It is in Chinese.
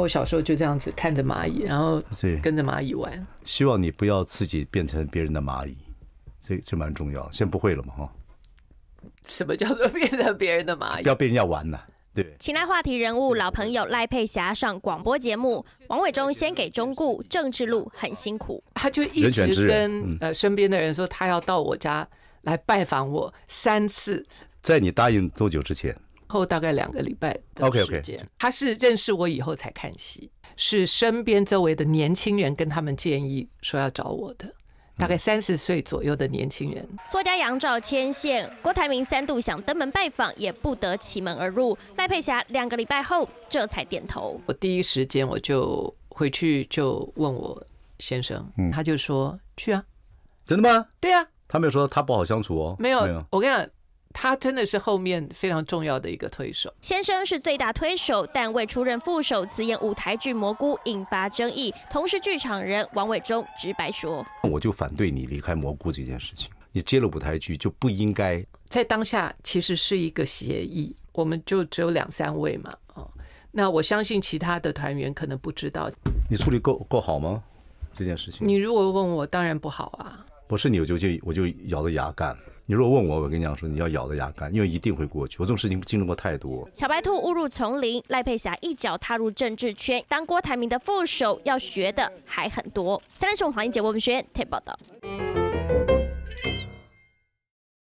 我小时候就这样子看着蚂蚁，然后跟着蚂蚁玩。希望你不要自己变成别人的蚂蚁，这这蛮重要。先不会了嘛，哈。什么叫做变成别人的蚂蚁？不要被人家玩呢？对。请来话题人物老朋友赖佩霞上广播节目。王伟忠先给中顾政治路很辛苦。他就一直跟呃身边的人说，他要到我家来拜访我三次。在你答应多久之前？后大概两个礼拜的时间，他是认识我以后才看戏，是身边周围的年轻人跟他们建议说要找我的，大概三十岁左右的年轻人。作家杨照牵线，郭台铭三度想登门拜访也不得其门而入，赖佩霞两个礼拜后这才点头。我第一时间我就回去就问我先生，他就说去啊，真的吗？对啊，他没有说他不好相处哦，有，没有，我跟你讲。他真的是后面非常重要的一个推手。先生是最大推手，但未出任副手，辞演舞台剧《蘑菇》引发争议。同时，剧场人王伟忠直白说：“我就反对你离开《蘑菇》这件事情，你接了舞台剧就不应该。”在当下，其实是一个协议，我们就只有两三位嘛，哦，那我相信其他的团员可能不知道。你处理够够好吗？这件事情。你如果问我，当然不好啊。不是你，我就就我就咬着牙干。你如果问我，我跟你讲说，你要咬着牙干，因为一定会过去。我这种事情经历过太多。小白兔误入丛林，赖佩霞一脚踏入政治圈，当郭台铭的副手，要学的还很多。三联是活英语节目，我们学院台报道。